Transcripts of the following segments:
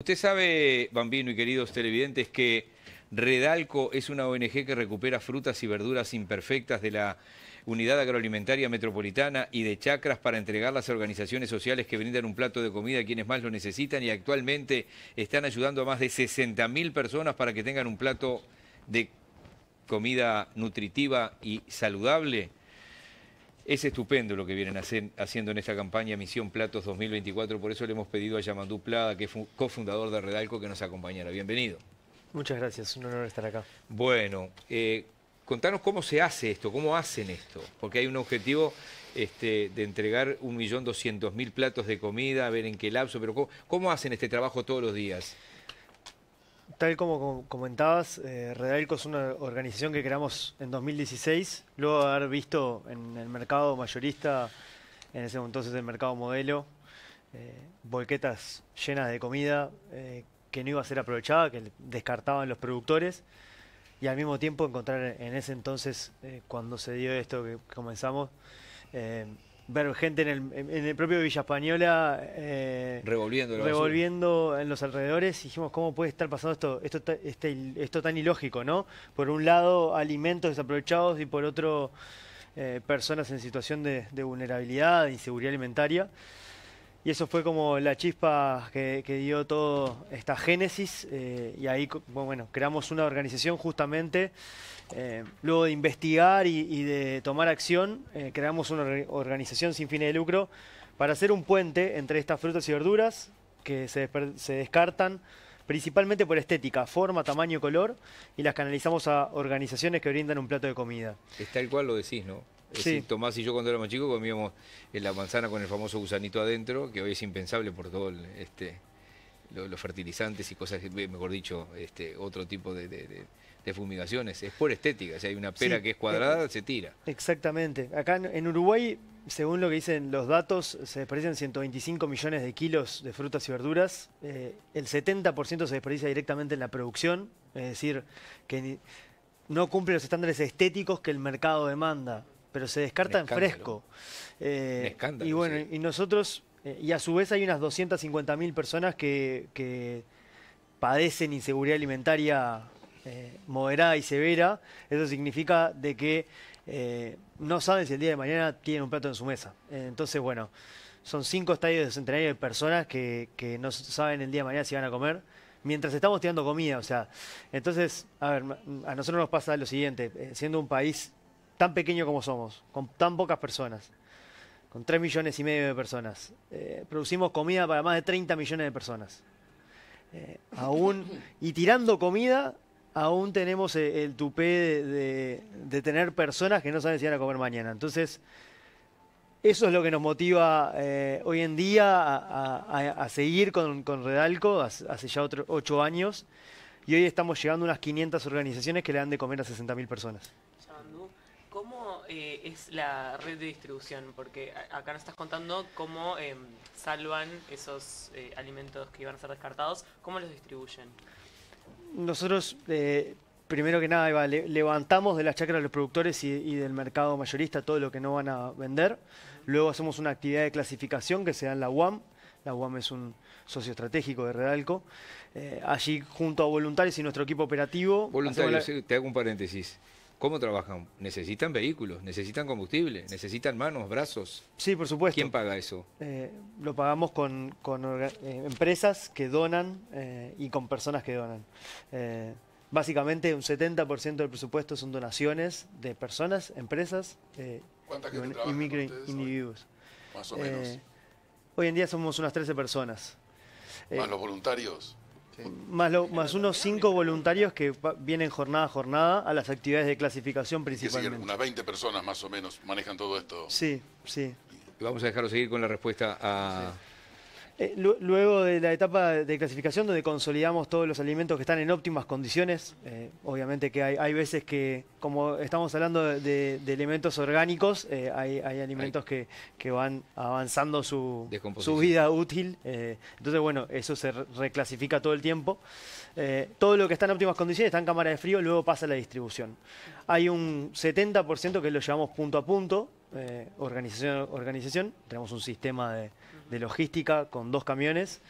Usted sabe, Bambino y queridos televidentes, que Redalco es una ONG que recupera frutas y verduras imperfectas de la Unidad Agroalimentaria Metropolitana y de Chacras para entregarlas a organizaciones sociales que brindan un plato de comida a quienes más lo necesitan y actualmente están ayudando a más de 60.000 personas para que tengan un plato de comida nutritiva y saludable. Es estupendo lo que vienen haciendo en esta campaña Misión Platos 2024, por eso le hemos pedido a Yamandú Plada, que es cofundador de Redalco, que nos acompañara. Bienvenido. Muchas gracias, un honor estar acá. Bueno, eh, contanos cómo se hace esto, cómo hacen esto, porque hay un objetivo este, de entregar 1.200.000 platos de comida, a ver en qué lapso, pero cómo hacen este trabajo todos los días? tal como comentabas, eh, Redalco es una organización que creamos en 2016, luego de haber visto en el mercado mayorista, en ese entonces el mercado modelo, eh, llenas de comida eh, que no iba a ser aprovechada, que descartaban los productores, y al mismo tiempo encontrar en ese entonces, eh, cuando se dio esto que comenzamos, eh, ver gente en el, en el propio Villa Española eh, revolviendo, revolviendo en los alrededores. dijimos, ¿cómo puede estar pasando esto, esto, este, esto tan ilógico, no? Por un lado, alimentos desaprovechados y por otro, eh, personas en situación de, de vulnerabilidad, de inseguridad alimentaria. Y eso fue como la chispa que, dio todo esta génesis eh, y ahí bueno, creamos una organización justamente, eh, luego de investigar y, de tomar acción, eh, creamos una organización sin fines de lucro para hacer un puente entre estas frutas y verduras que se, se descartan principalmente por estética, forma, tamaño y color, y las canalizamos a organizaciones que brindan un plato de comida. Está tal cual lo decís, ¿no? Eh, sí. Tomás y yo cuando éramos chicos comíamos eh, la manzana con el famoso gusanito adentro, que hoy es impensable por todo este, los fertilizantes y cosas, eh, mejor dicho, este, otro tipo de, fumigaciones, es por estética, si hay una pera que es cuadrada, se tira. Exactamente. Acá en Uruguay, según lo que dicen los datos, se desperdician 125 millones de kilos de frutas y verduras, el 70% se desperdicia directamente en la producción, es decir, que no cumple los estándares estéticos que el mercado demanda pero se descarta en fresco. Eh, y bueno, y nosotros, eh, y a su vez hay unas 250.000 personas que, padecen inseguridad alimentaria eh, moderada y severa. Eso significa de que no saben si el día de mañana tienen un plato en su mesa. entonces, bueno, son cinco estadios de centenario de personas que, que no saben el día de mañana si van a comer mientras estamos tirando comida, o sea, entonces, a ver, a nosotros nos pasa lo siguiente, siendo un país tan pequeño como somos, con tan pocas personas, con 3 millones y medio de personas. Eh, producimos comida para más de 30 millones de personas. Eh, aún, y tirando comida, aún tenemos eh, el, tupé de, tener personas que no saben si van a comer mañana. Entonces, eso es lo que nos motiva hoy en día a, seguir con, Redalco, hace ya 8 ocho años, y hoy estamos llegando a unas 500 organizaciones que le dan de comer a 60.000 personas. Eh, es la red de distribución? Porque acá nos estás contando cómo em, salvan esos eh, alimentos que iban a ser descartados, ¿cómo los distribuyen? Nosotros, eh, primero que nada, levantamos de la chacra de los productores y, del mercado mayorista todo lo que no van a vender. Luego hacemos una actividad de clasificación que se da en la UAM. La UAM es un socio estratégico de Redalco. allí, junto a voluntarios y nuestro equipo operativo. Voluntarios, te hago un paréntesis ¿Cómo trabajan? Necesitan vehículos, necesitan combustible, necesitan manos, brazos. Sí, por supuesto. ¿Quién paga eso? Eh, lo pagamos con, eh, empresas que donan eh, y con personas que donan. básicamente un 70% del presupuesto son donaciones de personas, empresas y, microindividuos. Más o menos. hoy en día somos unas 13 personas. ¿Más los voluntarios? Más, más unos cinco voluntarios que vienen jornada a jornada a las actividades de clasificación principalmente. unas 20 personas más o menos manejan todo esto. Sí, sí. Vamos a dejarlo seguir con la respuesta a... Eh, luego de la etapa de clasificación donde consolidamos todos los alimentos que están en óptimas condiciones, eh, obviamente que hay, veces que, como estamos hablando de, elementos orgánicos, eh, hay, alimentos que, van avanzando su, su vida útil. entonces, bueno, eso se reclasifica todo el tiempo. todo lo que está en óptimas condiciones está en cámara de frío, luego pasa a la distribución. Hay un 70% que lo llevamos punto a punto, organización organización. Tenemos un sistema de de logística con dos camiones,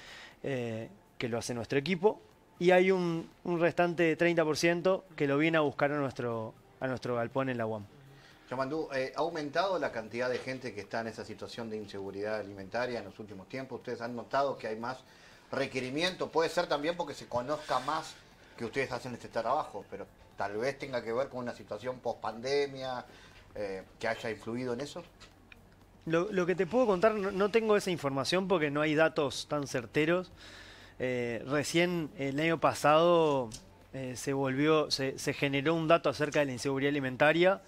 eh, que lo hace nuestro equipo. Y hay un, restante de 30% que lo viene a buscar a nuestro, a nuestro galpón en la UAM. Yamandú, eh, ¿ha aumentado la cantidad de gente que está en esa situación de inseguridad alimentaria en los últimos tiempos? ¿Ustedes han notado que hay más requerimiento? Puede ser también porque se conozca más que ustedes hacen este trabajo, pero tal vez tenga que ver con una situación post pandemia eh, que haya influido en eso. Lo, que te puedo contar, no, tengo esa información porque no hay datos tan certeros. Eh, recién el año pasado eh, se volvió, se, generó un dato acerca de la inseguridad alimentaria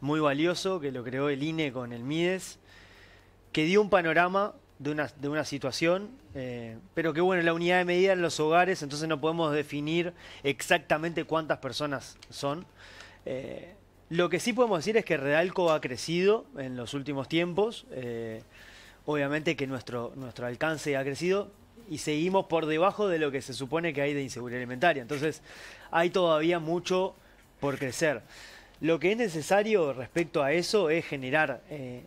muy valioso que lo creó el INE con el MIDES, que dio un panorama de una, de una situación, eh, pero que bueno, la unidad de medida en los hogares, entonces no podemos definir exactamente cuántas personas son. Lo que sí podemos decir es que Realco ha crecido en los últimos tiempos. Eh, obviamente que nuestro, nuestro alcance ha crecido y seguimos por debajo de lo que se supone que hay de inseguridad alimentaria. Entonces, hay todavía mucho por crecer. Lo que es necesario respecto a eso es generar eh,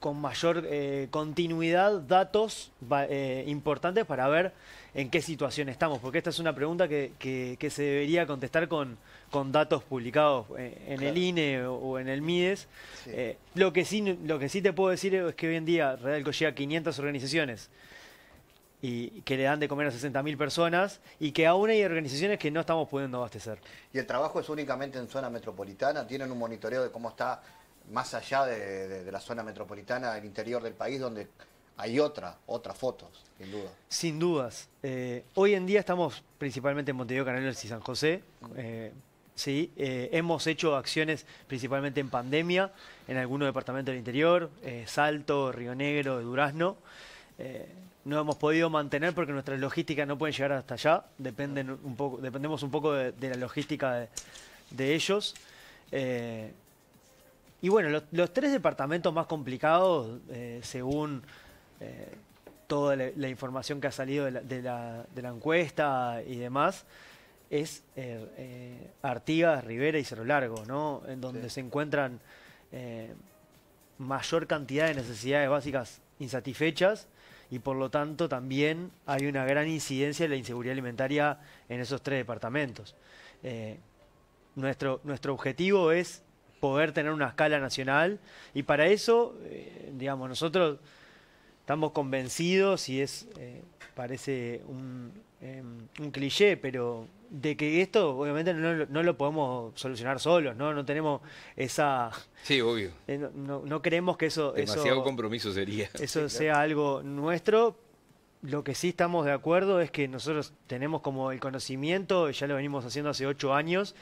con mayor eh, continuidad datos eh, importantes para ver en qué situación estamos, porque esta es una pregunta que, se debería contestar con, con datos publicados eh, en el INE o, en el MIDES. lo, que sí, lo que sí te puedo decir es que hoy en día Redalco llega a 500 organizaciones y que le dan de comer a 60.000 personas y que aún hay organizaciones que no estamos pudiendo abastecer. ¿Y el trabajo es únicamente en zona metropolitana? ¿Tienen un monitoreo de cómo está más allá de, la zona metropolitana, el interior del país, donde hay otra, otras fotos, sin duda. Sin dudas. Eh, hoy en día estamos principalmente en Montevideo, Canales y San José. Mm. Eh, sí, eh, hemos hecho acciones principalmente en pandemia, en algunos departamentos del interior, Salto, Río Negro, Durazno. no hemos podido mantener porque nuestras logísticas no pueden llegar hasta allá, Dependen un poco, dependemos un poco de, de la logística de, ellos. Y bueno, los, tres departamentos más complicados, eh, según eh, toda la, información que ha salido de la, encuesta y demás, es eh, Artigas, Rivera y Cerro Largo, ¿no? En donde se encuentran mayor cantidad de necesidades básicas insatisfechas y por lo tanto también hay una gran incidencia de la inseguridad alimentaria en esos tres departamentos. Nuestro, nuestro objetivo es poder tener una escala nacional. Y para eso, eh, digamos, nosotros estamos convencidos y es, eh, parece em, un, cliché, pero de que esto obviamente no, lo podemos solucionar solos, ¿no? No tenemos esa... Sí, obvio. Eh, no, no, creemos que eso... Demasiado compromiso sería. Eso sea algo nuestro, lo que sí estamos de acuerdo es que nosotros tenemos como el conocimiento, ya lo venimos haciendo hace ocho años,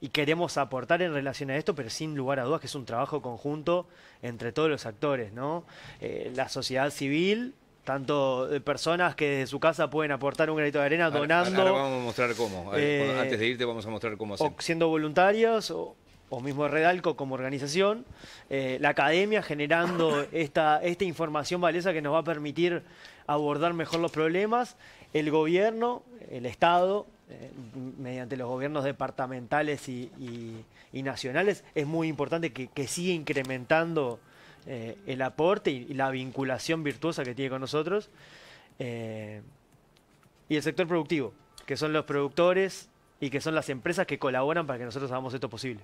y queremos aportar en relación a esto, pero sin lugar a dudas que es un trabajo conjunto entre todos los actores, ¿no? Eh, la sociedad civil, tanto personas que desde su casa pueden aportar un granito de arena donando. vamos a mostrar cómo. Eh, antes de irte vamos a mostrar cómo hacer. O siendo voluntarios o, mismo Redalco como organización, eh, la academia generando esta, esta información valiosa que nos va a permitir abordar mejor los problemas, el gobierno, el Estado, eh, mediante los gobiernos departamentales y, nacionales, es muy importante que, siga incrementando eh, el aporte y, la vinculación virtuosa que tiene con nosotros. Eh, y el sector productivo, que son los productores y que son las empresas que colaboran para que nosotros hagamos esto posible.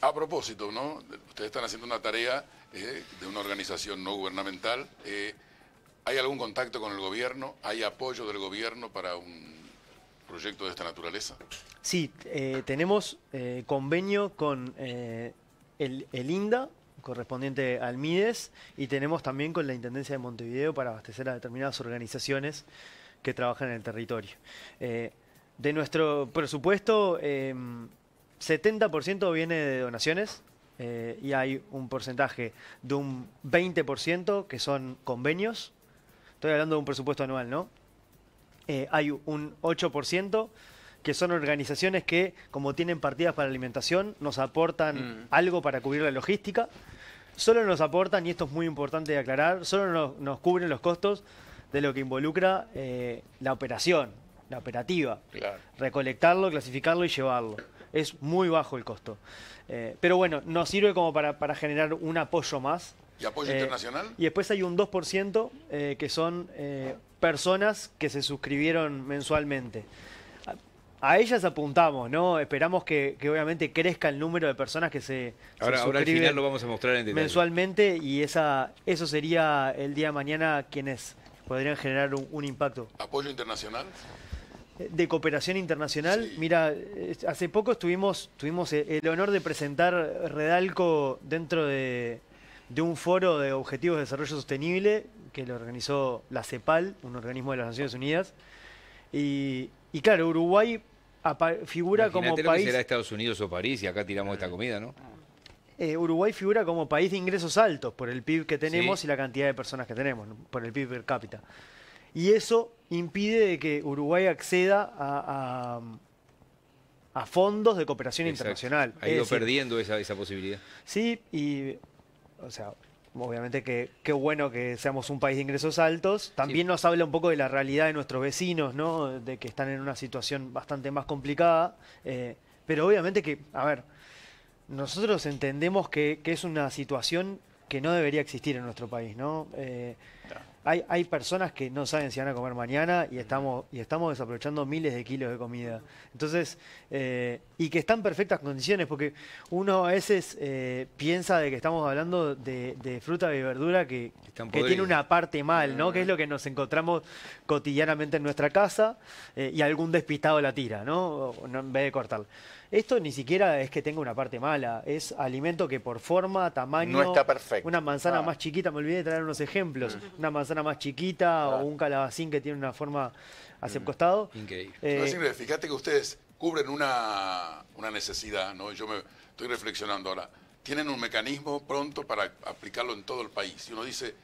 A propósito, ¿no? Ustedes están haciendo una tarea de una organización no gubernamental. ¿Hay algún contacto con el gobierno? ¿Hay apoyo del gobierno para un proyectos de esta naturaleza? Sí, eh, tenemos eh, convenio con eh, el, INDA, correspondiente al MIDES, y tenemos también con la Intendencia de Montevideo para abastecer a determinadas organizaciones que trabajan en el territorio. de nuestro presupuesto, 70% viene de donaciones, y hay un porcentaje de un 20% que son convenios. Estoy hablando de un presupuesto anual, ¿no? Eh, hay un 8% que son organizaciones que, como tienen partidas para alimentación, nos aportan mm. algo para cubrir la logística. Solo nos aportan, y esto es muy importante de aclarar, solo nos, cubren los costos de lo que involucra eh, la operación, la operativa. Recolectarlo, clasificarlo y llevarlo. Es muy bajo el costo. Eh, pero bueno, nos sirve como para, para generar un apoyo más ¿Y apoyo eh, internacional? Y después hay un 2% eh, que son eh, personas que se suscribieron mensualmente a ellas apuntamos, ¿no? Esperamos que, obviamente crezca el número de personas que se, ahora, final lo vamos a mostrar mensualmente y esa, eso sería el día de mañana quienes podrían generar un, impacto. ¿Apoyo internacional? De cooperación internacional. Mira, hace poco estuvimos, tuvimos el honor de presentar Redalco dentro de, de un foro de objetivos de desarrollo sostenible que lo organizó la CEPAL, un organismo de las Naciones Unidas. Y, claro, Uruguay figura como lo país... Que será Estados Unidos o París y acá tiramos esta comida, ¿no? Eh, Uruguay figura como país de ingresos altos por el PIB que tenemos y la cantidad de personas que tenemos, por el PIB per cápita. Y eso impide que Uruguay acceda a, fondos de cooperación internacional. Ha ido perdiendo esa, esa posibilidad. Sí, y o sea, obviamente que qué bueno que seamos un país de ingresos altos. También nos habla un poco de la realidad de nuestros vecinos, ¿no? De que están en una situación bastante más complicada. Eh, pero obviamente que, a ver, nosotros entendemos que es una situación que no debería existir en nuestro país, ¿no? Eh, hay, hay, personas que no saben si van a comer mañana y estamos, y estamos desaprovechando miles de kilos de comida. Entonces, eh, y que están en perfectas condiciones, porque uno a veces eh, piensa de que estamos hablando de, fruta y verdura que, tiene una parte mal, ¿no? Que es lo que nos encontramos cotidianamente en nuestra casa y algún despistado la tira, ¿no? En vez de cortarla. Esto ni siquiera es que tenga una parte mala, es alimento que por forma, tamaño... No está perfecto. Una manzana ah. más chiquita, me olvidé de traer unos ejemplos, mm. una manzana más chiquita o ah. un calabacín que tiene una forma hacia el mm. costado. Eh, fíjate que ustedes cubren una, una necesidad, ¿no? Yo me estoy reflexionando ahora. Tienen un mecanismo pronto para aplicarlo en todo el país. uno dice,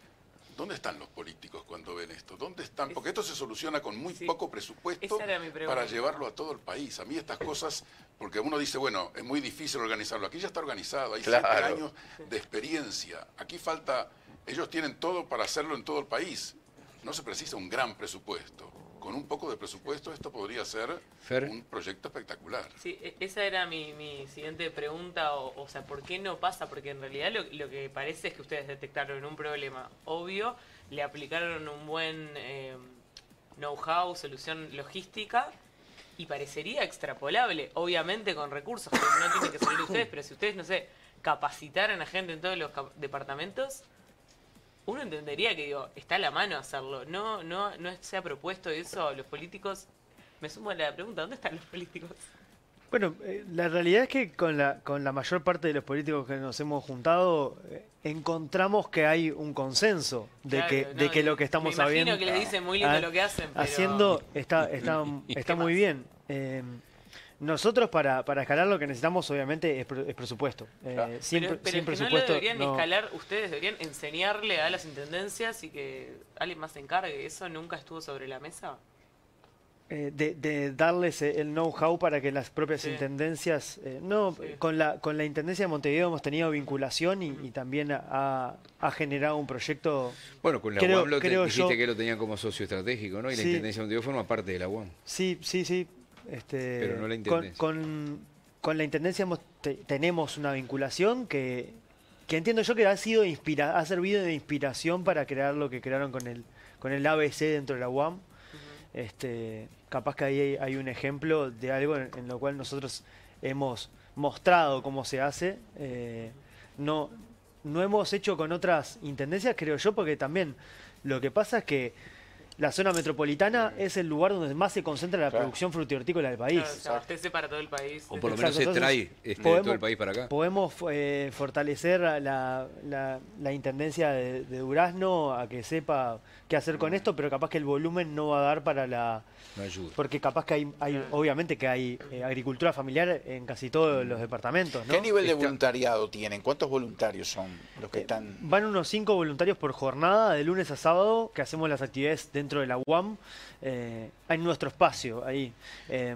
¿Dónde están los políticos cuando ven esto? ¿Dónde están? Porque esto se soluciona con muy poco presupuesto para llevarlo a todo el país. A mí estas cosas, porque uno dice, bueno, es muy difícil organizarlo. Aquí ya está organizado, hay claro. años de experiencia. Aquí falta, ellos tienen todo para hacerlo en todo el país. No se precisa un gran presupuesto con un poco de presupuesto esto podría ser un proyecto espectacular. Sí, e-, esa era mi, mi siguiente pregunta, o, sea, ¿por qué no pasa? Porque en realidad lo, que parece es que ustedes detectaron un problema obvio, le aplicaron un buen eh, know-how, solución logística, y parecería extrapolable, obviamente con recursos, que no tienen que salir ustedes, pero si ustedes, no sé, capacitaran a gente en todos los departamentos, uno entendería que digo, está a la mano hacerlo. No, no, no se ha propuesto eso. a Los políticos, me sumo a la pregunta, ¿dónde están los políticos? Bueno, eh, la realidad es que con la, con la mayor parte de los políticos que nos hemos juntado, eh, encontramos que hay un consenso de que, lo que estamos Haciendo está, está, muy bien. Eh, nosotros para, escalar lo que necesitamos obviamente es, presupuesto. presupuesto, escalar, ustedes deberían enseñarle a las intendencias y que alguien más se encargue. ¿Eso nunca estuvo sobre la mesa? Eh, de, darles eh, el know-how para que las propias intendencias... Eh, no, con, la, con la Intendencia de Montevideo hemos tenido vinculación y, también ha, generado un proyecto... Bueno, con la UAM lo dijiste que lo tenían como socio estratégico, ¿no? Y la Intendencia de Montevideo forma parte de la UAM. Sí, sí, sí. Este, Pero no la Con, la intendencia tenemos una vinculación que, entiendo yo que ha sido ha servido de inspiración para crear lo que crearon con el con el ABC dentro de la UAM. Este, capaz que ahí hay, un ejemplo de algo en, lo cual nosotros hemos mostrado cómo se hace. Eh, no, no hemos hecho con otras intendencias, creo yo, porque también lo que pasa es que la zona metropolitana es el lugar donde más se concentra la producción frutihortícola del país. se para todo el país. O por lo menos se este trae este, todo el país para acá. Podemos eh, fortalecer la, intendencia de, Durazno a que sepa qué hacer con mm. esto, pero capaz que el volumen no va a dar para la... No ayuda. Porque capaz que hay, hay obviamente que hay eh, agricultura familiar en casi todos mm. los departamentos. ¿Qué nivel de voluntariado tienen? ¿Cuántos voluntarios son los que eh, están...? Van unos cinco voluntarios por jornada, de lunes a sábado, que hacemos las actividades de dentro de la UAM, eh, hay nuestro espacio ahí. Eh,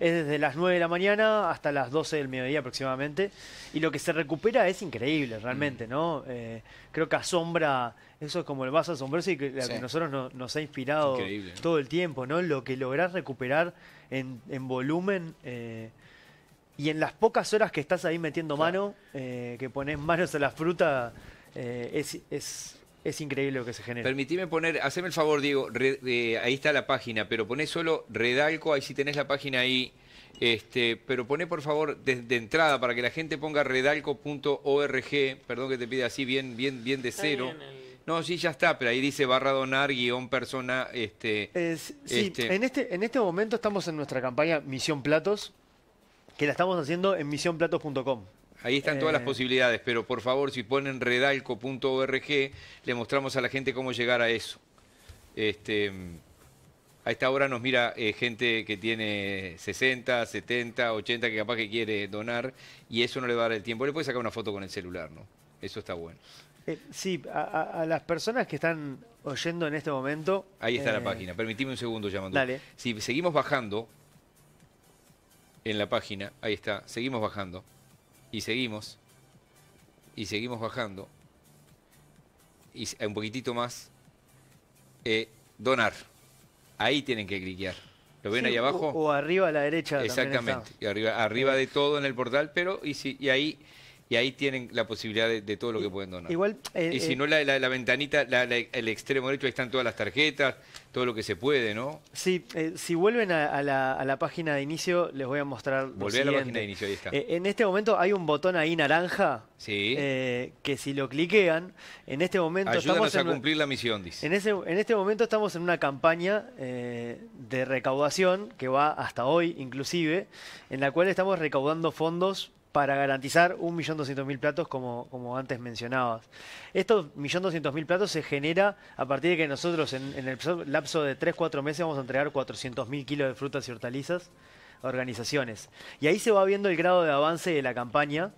es desde las 9 de la mañana hasta las 12 del mediodía aproximadamente. Y lo que se recupera es increíble, realmente, mm. ¿no? Eh, creo que asombra, eso es como el más asombroso y que, a nosotros nos ha inspirado todo el tiempo, ¿no? Lo que lográs recuperar en, volumen. y en las pocas horas que estás ahí metiendo mano, que pones manos a la fruta, es es increíble lo que se genera. Permitime poner, haceme el favor, Diego, ahí está la página, pero poné solo Redalco, ahí si tenés la página ahí. Este, pero poné por favor desde entrada para que la gente ponga redalco.org, perdón que te pide así bien, bien, bien de cero. No, sí, ya está, pero ahí dice barra donar, guión persona, este, sí, este. En, este, en este momento estamos en nuestra campaña Misión Platos, que la estamos haciendo en misionplatos.com. Ahí están todas las eh. posibilidades, pero por favor, si ponen redalco.org, le mostramos a la gente cómo llegar a eso. Este, a esta hora nos mira eh, gente que tiene 60, 70, 80, que capaz que quiere donar, y eso no le va a dar el tiempo. Le puede sacar una foto con el celular, ¿no? Eso está bueno. Eh, sí, a, las personas que están oyendo en este momento... Ahí está la página. Permitime un segundo, llamando. Dale. Si seguimos bajando, en la página. Ahí está, seguimos bajando y seguimos, y seguimos bajando, y un poquitito más, eh, donar. Ahí tienen que cliquear. ¿Lo ven ahí abajo? O, arriba a la derecha. Exactamente, y arriba, arriba de todo en el portal, pero y, si, y ahí y ahí tienen la posibilidad de, todo lo que pueden donar. Igual, eh, y si eh, no, la, ventanita, el extremo derecho, ahí están todas las tarjetas, todo lo que se puede, ¿no? Sí, eh, si vuelven a, la, página de inicio, les voy a mostrar. Volví a la página de inicio, ahí está. en este momento hay un botón ahí naranja. Sí. que si lo cliquean, en este momento. Ayúdanos a cumplir la misión, dice. En, ese, en este momento estamos en una campaña de recaudación que va hasta hoy, inclusive, en la cual estamos recaudando fondos para garantizar 1.200.000 platos como, antes mencionabas. Estos 1.200.000 platos se genera a partir de que nosotros en, en el lapso de 3-4 meses vamos a entregar 400.000 kilos de frutas y hortalizas a organizaciones. Y ahí se va viendo el grado de avance de la campaña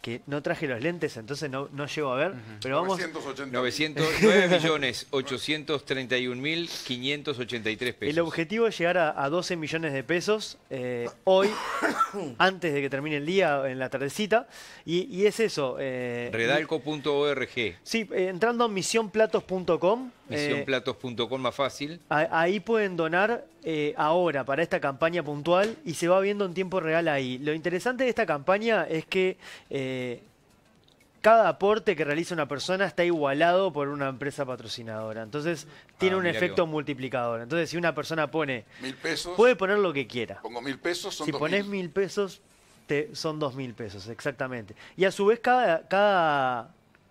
que no traje los lentes, entonces no, no llego a ver. Pero vamos. 909.831.583 pesos. El objetivo es llegar a, 12 millones de pesos eh, hoy, antes de que termine el día, en la tardecita. Y, es eso. Eh, Redalco.org. Sí, eh, entrando a misionplatos.com Misionplatos.com eh, más fácil. Ahí pueden donar eh, ahora para esta campaña puntual y se va viendo en tiempo real ahí. Lo interesante de esta campaña es que eh, cada aporte que realiza una persona está igualado por una empresa patrocinadora. Entonces tiene ah, un efecto multiplicador. Entonces si una persona pone mil pesos, puede poner lo que quiera. Pongo mil pesos, son si pones mil, pesos te, son dos mil pesos, exactamente. Y a su vez cada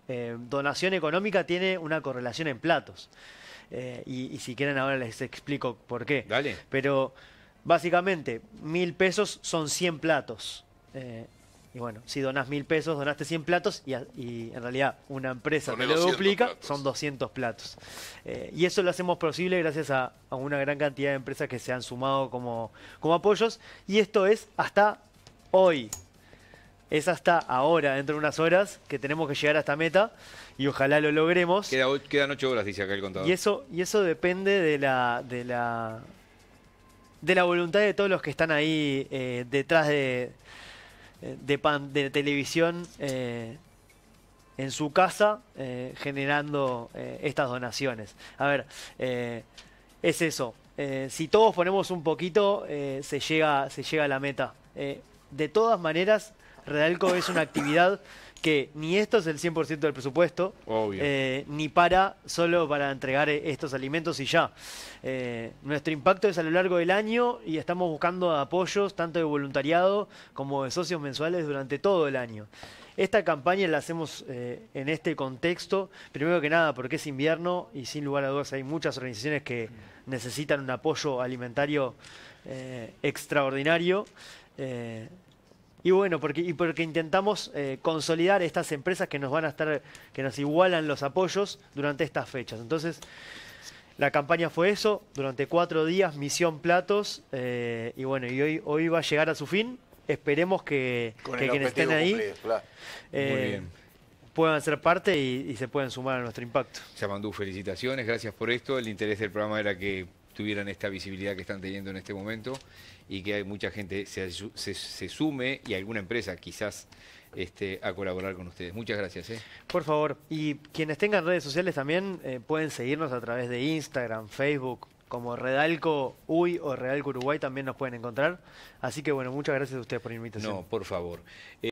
eh, donación económica tiene una correlación en platos. Eh, y, si quieren ahora les explico por qué. Dale. Pero básicamente, mil pesos son 100 platos. Eh, y bueno, si donas mil pesos, donaste 100 platos y, en realidad una empresa que lo duplica son 200 platos. y eso lo hacemos posible gracias a, una gran cantidad de empresas que se han sumado como, como apoyos. Y esto es hasta hoy es hasta ahora, dentro de unas horas, que tenemos que llegar a esta meta y ojalá lo logremos. quedan ocho horas, dice acá el contador. Y eso, y eso depende de la, de la, de la voluntad de todos los que están ahí eh, detrás de, de, pan, de televisión eh, en su casa eh, generando estas donaciones. A ver, es eso. si todos ponemos un poquito, se, llega, se llega a la meta. de todas maneras, Redalco es una actividad que ni esto es el 100% del presupuesto, eh, ni para solo para entregar eh, estos alimentos y ya. Eh, nuestro impacto es a lo largo del año y estamos buscando apoyos tanto de voluntariado como de socios mensuales durante todo el año. Esta campaña la hacemos en este contexto, primero que nada porque es invierno y sin lugar a dudas hay muchas organizaciones que necesitan un apoyo alimentario extraordinario. Y bueno, porque, y porque intentamos eh, consolidar estas empresas que nos van a estar, que nos igualan los apoyos durante estas fechas. Entonces, la campaña fue eso, durante cuatro días, Misión Platos, eh, y bueno, y hoy, hoy va a llegar a su fin. Esperemos que, quienes estén ahí eh, puedan ser parte y, se puedan sumar a nuestro impacto. mandó felicitaciones, gracias por esto. El interés del programa era que tuvieran esta visibilidad que están teniendo en este momento y que hay mucha gente se, sume y alguna empresa quizás esté a colaborar con ustedes. Muchas gracias. ¿eh? Por favor, y quienes tengan redes sociales también eh, pueden seguirnos a través de Instagram, Facebook, como Redalco Uy o Redalco Uruguay también nos pueden encontrar. Así que bueno, muchas gracias a ustedes por la invitación. No, por favor. Eh,